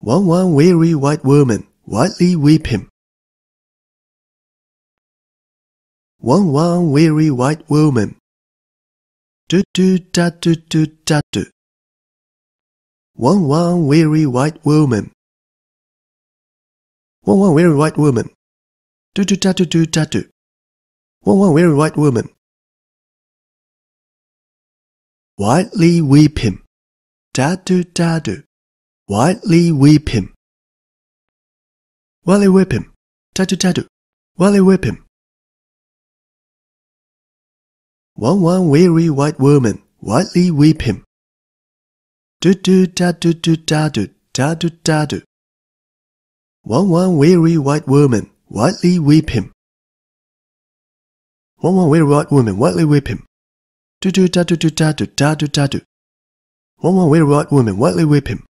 One one weary white woman, widely weeping. One one weary white woman. Do do da do do da do. One one weary white woman. One one weary white woman. Do do da do do da do. One one weary white woman. Widely weeping. Da do da do widely whip him. Wally whip him. Tatu tatu. Wally whip him. One one weary white woman, widely whip him. Do do da do do da do da do da do. One one weary white woman, widely whip him. One one weary white woman, widely whip him. Do do da do do da do da do da do. One one weary white woman, widely whip him.